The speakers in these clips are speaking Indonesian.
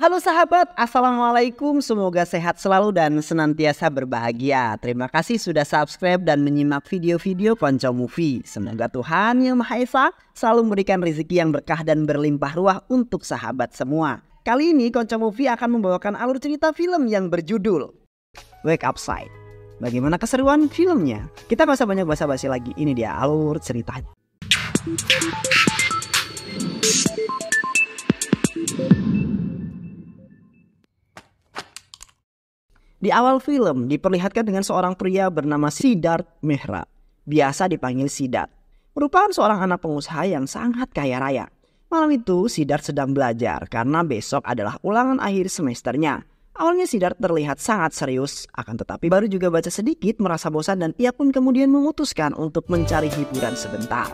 Halo sahabat, Assalamualaikum. Semoga sehat selalu dan senantiasa berbahagia. Terima kasih sudah subscribe dan menyimak video-video Ponco Movie. Semoga Tuhan Yang Maha Esa selalu memberikan rezeki yang berkah dan berlimpah ruah untuk sahabat semua. Kali ini Konco Movie akan membawakan alur cerita film yang berjudul Wake Up Side. Bagaimana keseruan filmnya? Kita gak usah banyak basa-basi lagi, ini dia alur ceritanya. Di awal film diperlihatkan dengan seorang pria bernama Sidart Mehra, biasa dipanggil Sidar. Merupakan seorang anak pengusaha yang sangat kaya raya. Malam itu Sidart sedang belajar karena besok adalah ulangan akhir semesternya. Awalnya Sidart terlihat sangat serius, akan tetapi baru juga baca sedikit merasa bosan dan ia pun kemudian memutuskan untuk mencari hiburan sebentar.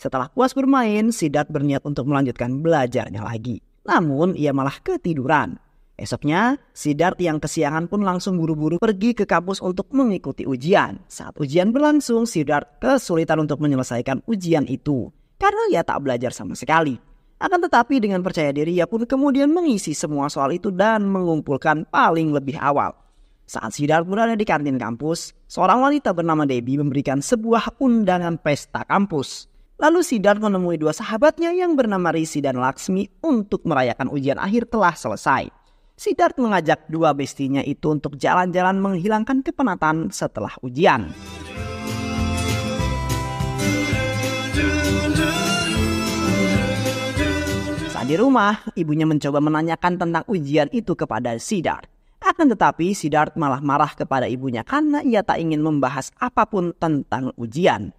Setelah puas bermain, Sidat berniat untuk melanjutkan belajarnya lagi. Namun ia malah ketiduran. Esoknya, Sidart yang kesiangan pun langsung buru-buru pergi ke kampus untuk mengikuti ujian. Saat ujian berlangsung, Sidart kesulitan untuk menyelesaikan ujian itu karena ia tak belajar sama sekali. Akan tetapi dengan percaya diri ia pun kemudian mengisi semua soal itu dan mengumpulkan paling lebih awal. Saat Sidart berada di kantin kampus, seorang wanita bernama Debbie memberikan sebuah undangan pesta kampus. Lalu Sidart menemui dua sahabatnya yang bernama Risi dan Laksmi untuk merayakan ujian akhir telah selesai. Sidart mengajak dua bestinya itu untuk jalan-jalan menghilangkan kepenatan setelah ujian. Saat di rumah, ibunya mencoba menanyakan tentang ujian itu kepada Sidart, Akan tetapi Sidart malah marah kepada ibunya karena ia tak ingin membahas apapun tentang ujian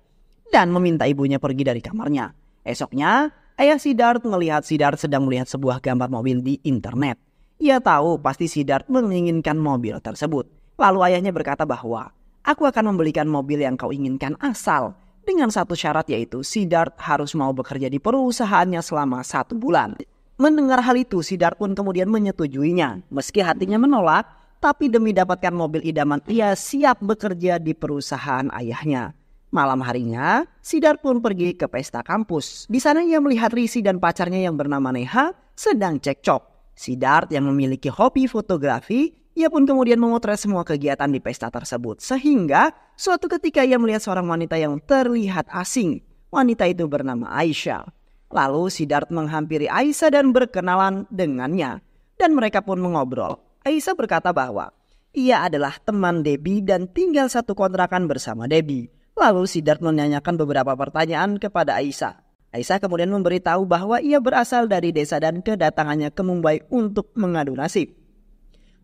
dan meminta ibunya pergi dari kamarnya. Esoknya, ayah Sidart melihat Sidart sedang melihat sebuah gambar mobil di internet. Ia tahu pasti Sidart menginginkan mobil tersebut. Lalu ayahnya berkata bahwa, aku akan membelikan mobil yang kau inginkan asal dengan satu syarat yaitu Sidart harus mau bekerja di perusahaannya selama satu bulan. Mendengar hal itu, Sidart pun kemudian menyetujuinya. Meski hatinya menolak, tapi demi dapatkan mobil idaman, ia siap bekerja di perusahaan ayahnya. Malam harinya, Sidar pun pergi ke pesta kampus. Di sana ia melihat Risi dan pacarnya yang bernama Neha sedang cekcok. Sidar yang memiliki hobi fotografi, ia pun kemudian memotret semua kegiatan di pesta tersebut. Sehingga suatu ketika ia melihat seorang wanita yang terlihat asing. Wanita itu bernama Aisyah. Lalu Sidart menghampiri Aisyah dan berkenalan dengannya. Dan mereka pun mengobrol. Aisyah berkata bahwa ia adalah teman Debbie dan tinggal satu kontrakan bersama Debbie. Lalu Sidart menanyakan beberapa pertanyaan kepada Aisyah. Aisyah kemudian memberitahu bahwa ia berasal dari desa dan kedatangannya ke Mumbai untuk mengadu nasib.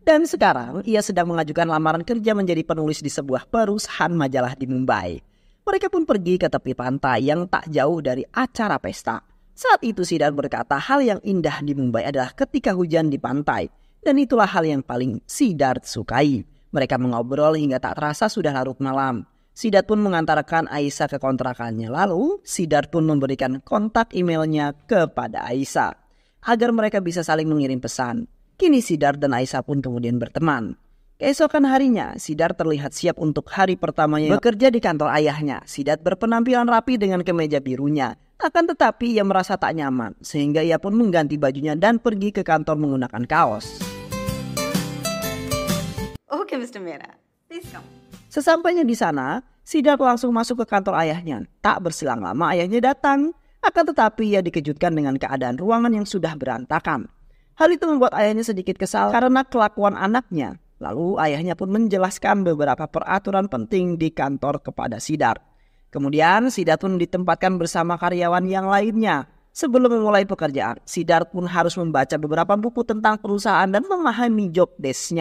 Dan sekarang ia sedang mengajukan lamaran kerja menjadi penulis di sebuah perusahaan majalah di Mumbai. Mereka pun pergi ke tepi pantai yang tak jauh dari acara pesta. Saat itu Sidar berkata hal yang indah di Mumbai adalah ketika hujan di pantai. Dan itulah hal yang paling Sidar sukai. Mereka mengobrol hingga tak terasa sudah larut malam. Sidat pun mengantarkan Aisyah ke kontrakannya. Lalu, Sidat pun memberikan kontak emailnya kepada Aisyah agar mereka bisa saling mengirim pesan. Kini Sidar dan Aisyah pun kemudian berteman. Keesokan harinya, Sidar terlihat siap untuk hari pertamanya bekerja di kantor ayahnya. Sidat berpenampilan rapi dengan kemeja birunya. Akan tetapi ia merasa tak nyaman, sehingga ia pun mengganti bajunya dan pergi ke kantor menggunakan kaos. Oke, okay, Mr. Mira. Please come. Sesampainya di sana, Sidar langsung masuk ke kantor ayahnya. Tak berselang lama ayahnya datang, akan tetapi ia dikejutkan dengan keadaan ruangan yang sudah berantakan. Hal itu membuat ayahnya sedikit kesal karena kelakuan anaknya. Lalu ayahnya pun menjelaskan beberapa peraturan penting di kantor kepada Sidar. Kemudian Sidar pun ditempatkan bersama karyawan yang lainnya. Sebelum memulai pekerjaan, Sidar pun harus membaca beberapa buku tentang perusahaan dan memahami job desk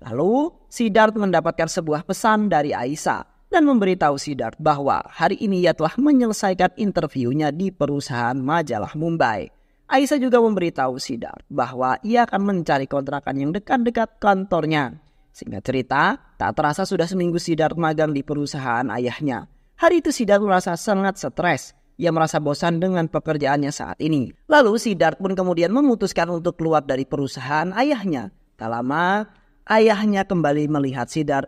Lalu, Sidart mendapatkan sebuah pesan dari Aisyah dan memberitahu Sidart bahwa hari ini ia telah menyelesaikan interviewnya di perusahaan majalah Mumbai. Aisyah juga memberitahu Sidart bahwa ia akan mencari kontrakan yang dekat-dekat kantornya. Singkat cerita, tak terasa sudah seminggu Sidart magang di perusahaan ayahnya. Hari itu Sidart merasa sangat stres. Ia merasa bosan dengan pekerjaannya saat ini. Lalu Sidart pun kemudian memutuskan untuk keluar dari perusahaan ayahnya. Tak lama, Ayahnya kembali melihat Sidar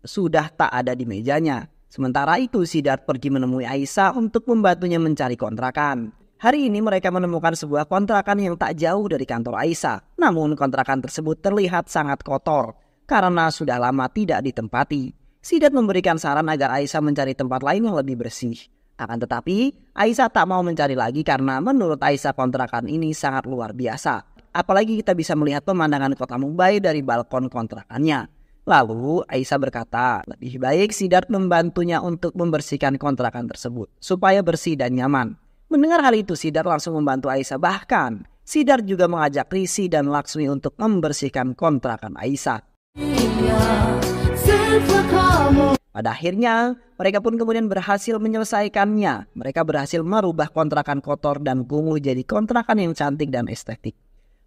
sudah tak ada di mejanya. Sementara itu Sidar pergi menemui Aisyah untuk membantunya mencari kontrakan. Hari ini mereka menemukan sebuah kontrakan yang tak jauh dari kantor Aisyah. Namun kontrakan tersebut terlihat sangat kotor karena sudah lama tidak ditempati. Sidat memberikan saran agar Aisyah mencari tempat lain yang lebih bersih. Akan tetapi, Aisyah tak mau mencari lagi karena menurut Aisyah kontrakan ini sangat luar biasa apalagi kita bisa melihat pemandangan kota Mumbai dari balkon kontrakannya. Lalu Aisyah berkata, lebih baik Sidat membantunya untuk membersihkan kontrakan tersebut, supaya bersih dan nyaman. Mendengar hal itu, Sidat langsung membantu Aisyah. Bahkan, Sidat juga mengajak Risi dan Laksmi untuk membersihkan kontrakan Aisyah. Pada akhirnya, mereka pun kemudian berhasil menyelesaikannya. Mereka berhasil merubah kontrakan kotor dan kumuh jadi kontrakan yang cantik dan estetik.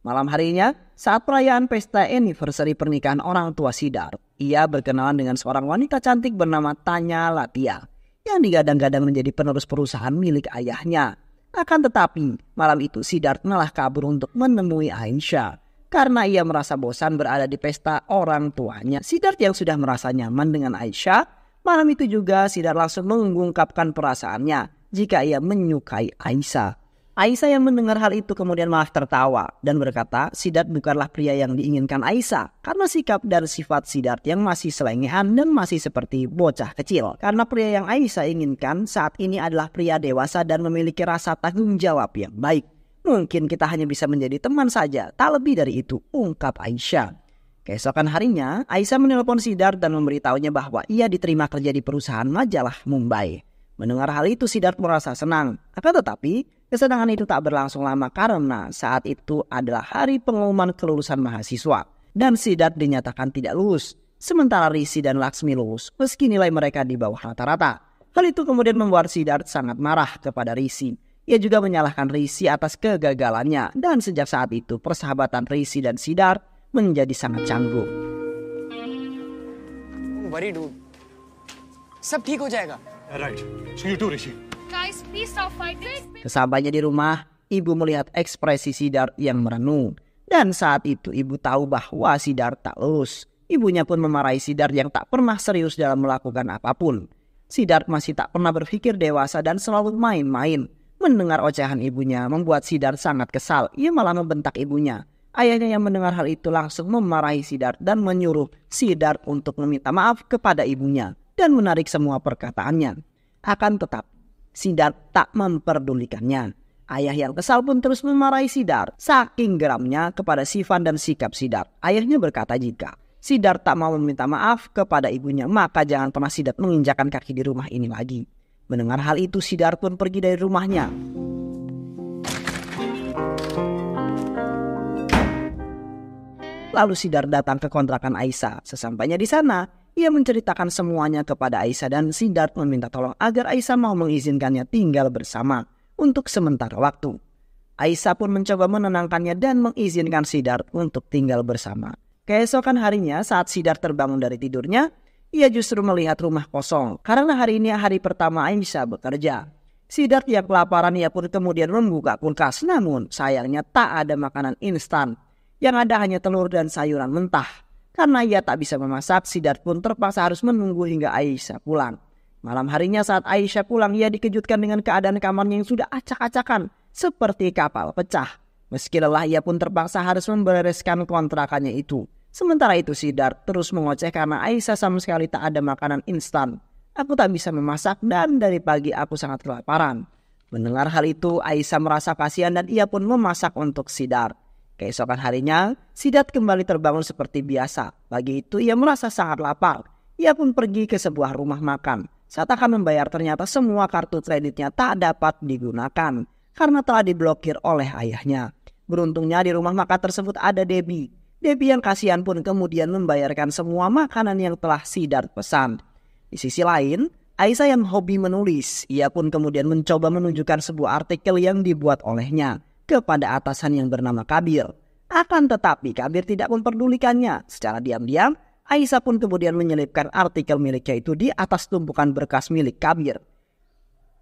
Malam harinya, saat perayaan pesta anniversary pernikahan orang tua Sidar, ia berkenalan dengan seorang wanita cantik bernama Tanya Latia yang digadang-gadang menjadi penerus perusahaan milik ayahnya. Akan tetapi, malam itu Sidar malah kabur untuk menemui Aisyah karena ia merasa bosan berada di pesta orang tuanya. Sidar yang sudah merasa nyaman dengan Aisyah, malam itu juga Sidar langsung mengungkapkan perasaannya jika ia menyukai Aisyah. Aisyah yang mendengar hal itu kemudian malah tertawa dan berkata, Sidat bukanlah pria yang diinginkan Aisyah karena sikap dan sifat Sidat yang masih selengehan dan masih seperti bocah kecil. Karena pria yang Aisyah inginkan saat ini adalah pria dewasa dan memiliki rasa tanggung jawab yang baik. Mungkin kita hanya bisa menjadi teman saja, tak lebih dari itu, ungkap Aisyah. Keesokan harinya, Aisyah menelpon Sidar dan memberitahunya bahwa ia diterima kerja di perusahaan majalah Mumbai. Mendengar hal itu Sidat merasa senang. Akan tetapi, kesenangan itu tak berlangsung lama karena saat itu adalah hari pengumuman kelulusan mahasiswa. Dan Sidat dinyatakan tidak lulus. Sementara Risi dan Laksmi lulus meski nilai mereka di bawah rata-rata. Hal itu kemudian membuat Sidat sangat marah kepada Risi. Ia juga menyalahkan Risi atas kegagalannya dan sejak saat itu persahabatan Risi dan Sidat menjadi sangat canggung. Worry dude. Sab Right. So di rumah, ibu melihat ekspresi Sidar yang merenung. Dan saat itu ibu tahu bahwa Sidar tak lulus. Ibunya pun memarahi Sidar yang tak pernah serius dalam melakukan apapun. Sidar masih tak pernah berpikir dewasa dan selalu main-main. Mendengar ocehan ibunya membuat Sidar sangat kesal. Ia malah membentak ibunya. Ayahnya yang mendengar hal itu langsung memarahi Sidar dan menyuruh Sidar untuk meminta maaf kepada ibunya dan menarik semua perkataannya. Akan tetap, Sidar tak memperdulikannya. Ayah yang kesal pun terus memarahi Sidar, saking geramnya kepada Sivan dan sikap Sidar. Ayahnya berkata jika Sidar tak mau meminta maaf kepada ibunya, maka jangan pernah Sidar menginjakan kaki di rumah ini lagi. Mendengar hal itu, Sidar pun pergi dari rumahnya. Lalu Sidar datang ke kontrakan Aisyah. Sesampainya di sana, ia menceritakan semuanya kepada Aisyah dan Sidat meminta tolong agar Aisyah mau mengizinkannya tinggal bersama untuk sementara waktu. Aisyah pun mencoba menenangkannya dan mengizinkan Sidar untuk tinggal bersama. Keesokan harinya saat Sidar terbangun dari tidurnya, ia justru melihat rumah kosong karena hari ini hari pertama Aisyah bekerja. Sidar yang kelaparan ia pun kemudian membuka kulkas namun sayangnya tak ada makanan instan. Yang ada hanya telur dan sayuran mentah. Karena ia tak bisa memasak, Sidar pun terpaksa harus menunggu hingga Aisyah pulang. Malam harinya saat Aisyah pulang, ia dikejutkan dengan keadaan kamarnya yang sudah acak-acakan, seperti kapal pecah. Meski lelah, ia pun terpaksa harus membereskan kontrakannya itu. Sementara itu Sidar terus mengoceh karena Aisyah sama sekali tak ada makanan instan. Aku tak bisa memasak dan dari pagi aku sangat kelaparan. Mendengar hal itu, Aisyah merasa kasihan dan ia pun memasak untuk Sidar. Keesokan harinya, Sidat kembali terbangun seperti biasa. Bagi itu ia merasa sangat lapar. Ia pun pergi ke sebuah rumah makan. Saat akan membayar ternyata semua kartu kreditnya tak dapat digunakan karena telah diblokir oleh ayahnya. Beruntungnya di rumah makan tersebut ada Debbie. Debbie yang kasihan pun kemudian membayarkan semua makanan yang telah Sidat pesan. Di sisi lain, Aisyah yang hobi menulis, ia pun kemudian mencoba menunjukkan sebuah artikel yang dibuat olehnya kepada atasan yang bernama Kabir. Akan tetapi Kabir tidak memperdulikannya. Secara diam-diam, Aisyah pun kemudian menyelipkan artikel miliknya itu di atas tumpukan berkas milik Kabir.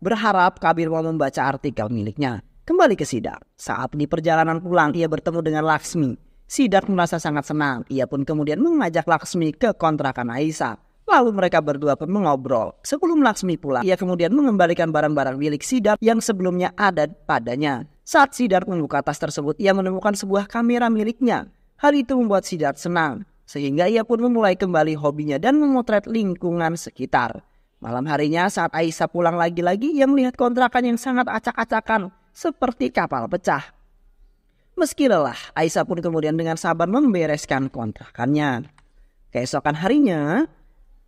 Berharap Kabir mau membaca artikel miliknya. Kembali ke sidar. Saat di perjalanan pulang, ia bertemu dengan Laksmi. Sidar merasa sangat senang. Ia pun kemudian mengajak Laksmi ke kontrakan Aisyah. Lalu mereka berdua pun mengobrol. Sebelum Laksmi pulang, ia kemudian mengembalikan barang-barang milik Sidar yang sebelumnya ada padanya. Saat Sidar membuka tas tersebut, ia menemukan sebuah kamera miliknya. Hal itu membuat Sidar senang, sehingga ia pun memulai kembali hobinya dan memotret lingkungan sekitar. Malam harinya saat Aisyah pulang lagi-lagi, ia melihat kontrakan yang sangat acak-acakan, seperti kapal pecah. Meski lelah, Aisyah pun kemudian dengan sabar membereskan kontrakannya. Keesokan harinya,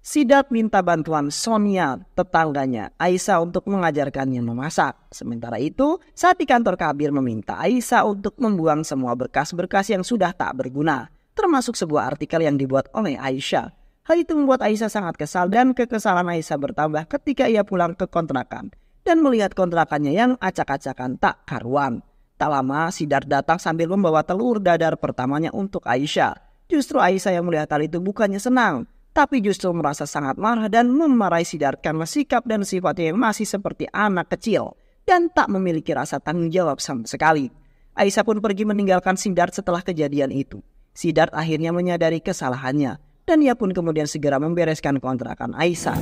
Sidat minta bantuan Sonia, tetangganya, Aisyah untuk mengajarkannya memasak. Sementara itu, saat di kantor Kabir meminta Aisyah untuk membuang semua berkas-berkas yang sudah tak berguna, termasuk sebuah artikel yang dibuat oleh Aisyah. Hal itu membuat Aisyah sangat kesal dan kekesalan Aisyah bertambah ketika ia pulang ke kontrakan dan melihat kontrakannya yang acak-acakan tak karuan. Tak lama, Sidat datang sambil membawa telur dadar pertamanya untuk Aisyah. Justru Aisyah yang melihat hal itu bukannya senang, tapi justru merasa sangat marah dan memarahi Sidart karena sikap dan sifatnya yang masih seperti anak kecil dan tak memiliki rasa tanggung jawab sama sekali. Aisyah pun pergi meninggalkan Sidar setelah kejadian itu. Sidar akhirnya menyadari kesalahannya dan ia pun kemudian segera membereskan kontrakan Aisyah.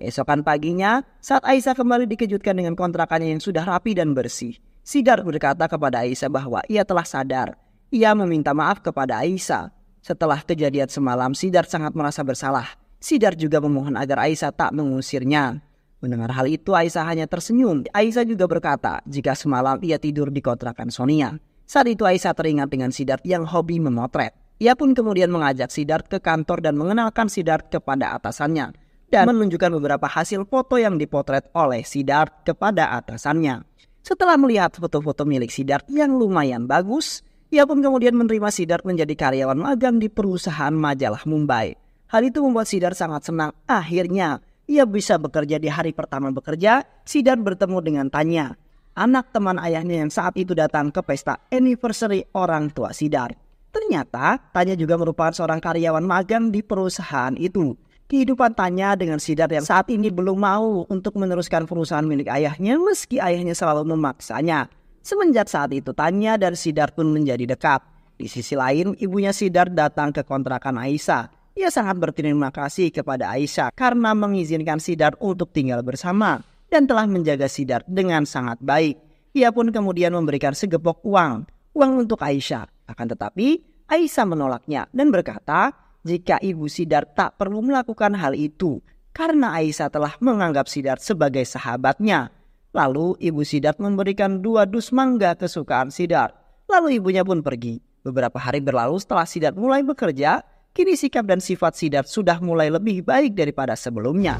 Esokan paginya, saat Aisyah kembali dikejutkan dengan kontrakannya yang sudah rapi dan bersih, Sidar berkata kepada Aisyah bahwa ia telah sadar. Ia meminta maaf kepada Aisyah setelah kejadian semalam, Sidar sangat merasa bersalah. Sidar juga memohon agar Aisyah tak mengusirnya. Mendengar hal itu, Aisyah hanya tersenyum. Aisyah juga berkata, jika semalam ia tidur di kontrakan Sonia. Saat itu Aisyah teringat dengan Sidar yang hobi memotret. Ia pun kemudian mengajak Sidar ke kantor dan mengenalkan Sidar kepada atasannya dan menunjukkan beberapa hasil foto yang dipotret oleh Sidar kepada atasannya. Setelah melihat foto-foto milik Sidar yang lumayan bagus, ia pun kemudian menerima Sidar menjadi karyawan magang di perusahaan majalah Mumbai. Hal itu membuat Sidar sangat senang. Akhirnya, ia bisa bekerja di hari pertama bekerja, Sidar bertemu dengan Tanya, anak teman ayahnya yang saat itu datang ke pesta anniversary orang tua Sidar. Ternyata Tanya juga merupakan seorang karyawan magang di perusahaan itu. Kehidupan Tanya dengan Sidar yang saat ini belum mau untuk meneruskan perusahaan milik ayahnya meski ayahnya selalu memaksanya. Semenjak saat itu Tanya dan Sidar pun menjadi dekat. Di sisi lain, ibunya Sidar datang ke kontrakan Aisyah. Ia sangat berterima kasih kepada Aisyah karena mengizinkan Sidar untuk tinggal bersama dan telah menjaga Sidar dengan sangat baik. Ia pun kemudian memberikan segepok uang, uang untuk Aisyah. Akan tetapi, Aisyah menolaknya dan berkata, jika ibu Sidar tak perlu melakukan hal itu karena Aisyah telah menganggap Sidar sebagai sahabatnya. Lalu ibu Sidat memberikan dua dus mangga kesukaan Sidat. Lalu ibunya pun pergi. Beberapa hari berlalu setelah Sidat mulai bekerja, kini sikap dan sifat Sidat sudah mulai lebih baik daripada sebelumnya.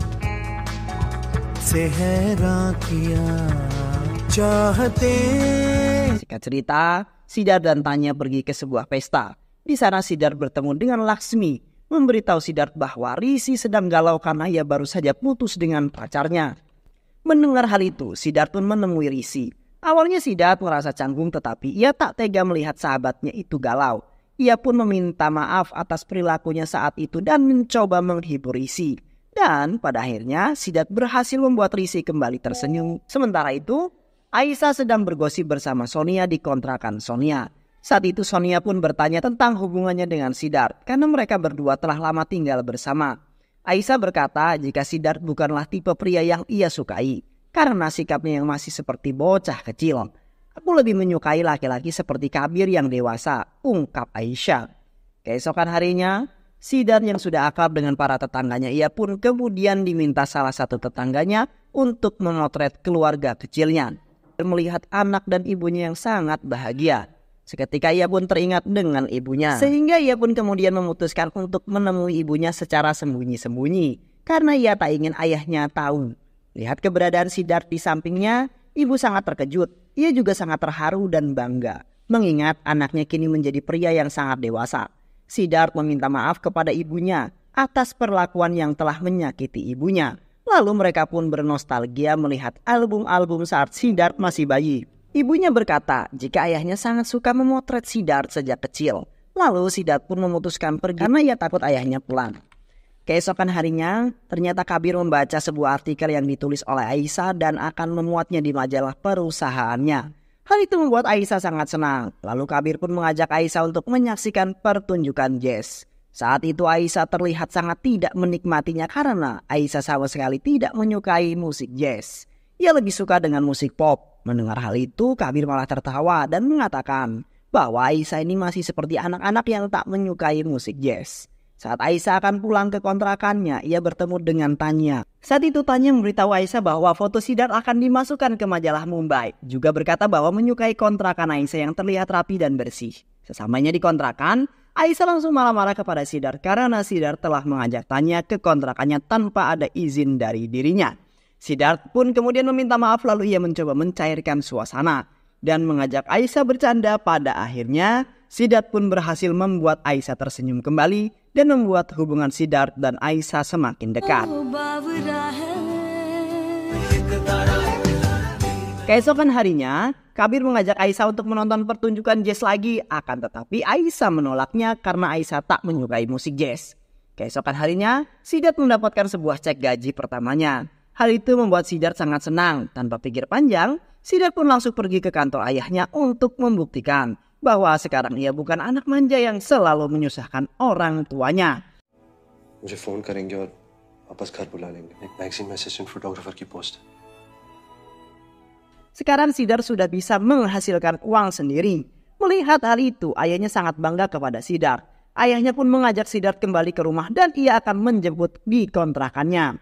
Sikat cerita, Sidar dan Tanya pergi ke sebuah pesta. Di sana Sidar bertemu dengan Laksmi, memberitahu Sidar bahwa Risi sedang galau karena ia baru saja putus dengan pacarnya. Mendengar hal itu, Sidat pun menemui Risi. Awalnya Sidat merasa canggung tetapi ia tak tega melihat sahabatnya itu galau. Ia pun meminta maaf atas perilakunya saat itu dan mencoba menghibur Risi. Dan pada akhirnya Sidat berhasil membuat Risi kembali tersenyum. Sementara itu, Aisyah sedang bergosip bersama Sonia di kontrakan Sonia. Saat itu Sonia pun bertanya tentang hubungannya dengan Sidat karena mereka berdua telah lama tinggal bersama. Aisyah berkata jika Sidart bukanlah tipe pria yang ia sukai karena sikapnya yang masih seperti bocah kecil. Aku lebih menyukai laki-laki seperti Kabir yang dewasa, ungkap Aisyah. Keesokan harinya, Sidar yang sudah akrab dengan para tetangganya ia pun kemudian diminta salah satu tetangganya untuk memotret keluarga kecilnya. Melihat anak dan ibunya yang sangat bahagia, Seketika ia pun teringat dengan ibunya, sehingga ia pun kemudian memutuskan untuk menemui ibunya secara sembunyi-sembunyi karena ia tak ingin ayahnya tahu. Lihat keberadaan Sidar di sampingnya, ibu sangat terkejut. Ia juga sangat terharu dan bangga, mengingat anaknya kini menjadi pria yang sangat dewasa. Sidar meminta maaf kepada ibunya atas perlakuan yang telah menyakiti ibunya. Lalu mereka pun bernostalgia melihat album-album saat Sidar masih bayi. Ibunya berkata jika ayahnya sangat suka memotret Sidar sejak kecil. Lalu Sidar pun memutuskan pergi karena ia takut ayahnya pulang. Keesokan harinya, ternyata Kabir membaca sebuah artikel yang ditulis oleh Aisyah dan akan memuatnya di majalah perusahaannya. Hal itu membuat Aisyah sangat senang. Lalu Kabir pun mengajak Aisyah untuk menyaksikan pertunjukan jazz. Saat itu Aisyah terlihat sangat tidak menikmatinya karena Aisyah sama sekali tidak menyukai musik jazz. Ia lebih suka dengan musik pop. Mendengar hal itu, Kabir malah tertawa dan mengatakan bahwa Aisyah ini masih seperti anak-anak yang tak menyukai musik jazz. Saat Aisyah akan pulang ke kontrakannya, ia bertemu dengan Tanya. Saat itu Tanya memberitahu Aisyah bahwa foto Sidar akan dimasukkan ke majalah Mumbai. Juga berkata bahwa menyukai kontrakan Aisyah yang terlihat rapi dan bersih. Sesamanya di kontrakan, Aisyah langsung marah-marah kepada Sidar karena Sidar telah mengajak Tanya ke kontrakannya tanpa ada izin dari dirinya. Siddharth pun kemudian meminta maaf lalu ia mencoba mencairkan suasana dan mengajak Aisyah bercanda pada akhirnya Siddharth pun berhasil membuat Aisyah tersenyum kembali dan membuat hubungan Siddharth dan Aisyah semakin dekat. Keesokan harinya, Kabir mengajak Aisyah untuk menonton pertunjukan jazz lagi, akan tetapi Aisyah menolaknya karena Aisyah tak menyukai musik jazz. Keesokan harinya, Sidat mendapatkan sebuah cek gaji pertamanya. Hal itu membuat Sidar sangat senang. Tanpa pikir panjang, Sidar pun langsung pergi ke kantor ayahnya untuk membuktikan bahwa sekarang ia bukan anak manja yang selalu menyusahkan orang tuanya. phone Sekarang Sidar sudah bisa menghasilkan uang sendiri. Melihat hal itu, ayahnya sangat bangga kepada Sidar. Ayahnya pun mengajak Sidar kembali ke rumah dan ia akan menjemput di kontrakannya.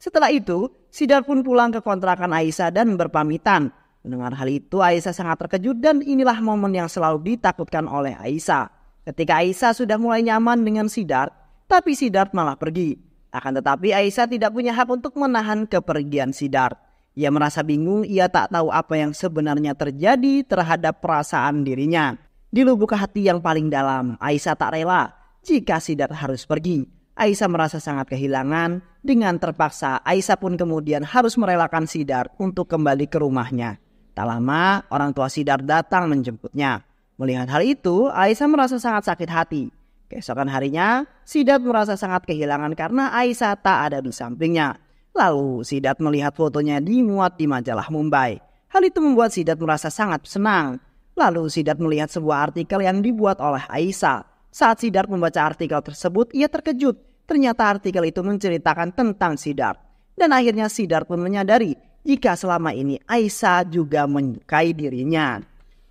Setelah itu, Sidar pun pulang ke kontrakan Aisyah dan berpamitan. Mendengar hal itu, Aisyah sangat terkejut dan inilah momen yang selalu ditakutkan oleh Aisyah. Ketika Aisyah sudah mulai nyaman dengan Sidar, tapi Sidar malah pergi. Akan tetapi Aisyah tidak punya hak untuk menahan kepergian Sidar. Ia merasa bingung, ia tak tahu apa yang sebenarnya terjadi terhadap perasaan dirinya. Di lubuk hati yang paling dalam, Aisyah tak rela jika Sidar harus pergi. Aisyah merasa sangat kehilangan. Dengan terpaksa, Aisyah pun kemudian harus merelakan Sidar untuk kembali ke rumahnya. Tak lama, orang tua Sidar datang menjemputnya. Melihat hal itu, Aisyah merasa sangat sakit hati. Keesokan harinya, Sidat merasa sangat kehilangan karena Aisyah tak ada di sampingnya. Lalu, Sidat melihat fotonya dimuat di majalah Mumbai. Hal itu membuat Sidat merasa sangat senang. Lalu, Sidat melihat sebuah artikel yang dibuat oleh Aisyah. Saat Sidar membaca artikel tersebut, ia terkejut. Ternyata artikel itu menceritakan tentang Sidar. Dan akhirnya Sidar pun menyadari jika selama ini Aisyah juga menyukai dirinya.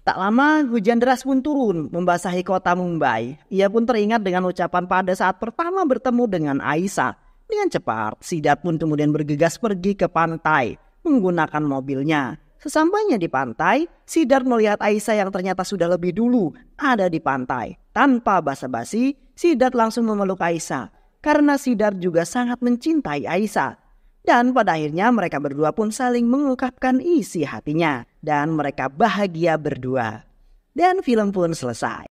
Tak lama hujan deras pun turun membasahi kota Mumbai. Ia pun teringat dengan ucapan pada saat pertama bertemu dengan Aisyah. Dengan cepat, Sidar pun kemudian bergegas pergi ke pantai menggunakan mobilnya. Sesampainya di pantai, Sidar melihat Aisyah yang ternyata sudah lebih dulu ada di pantai. Tanpa basa-basi, Sidat langsung memeluk Aisyah karena Sidat juga sangat mencintai Aisyah. Dan pada akhirnya mereka berdua pun saling mengungkapkan isi hatinya dan mereka bahagia berdua. Dan film pun selesai.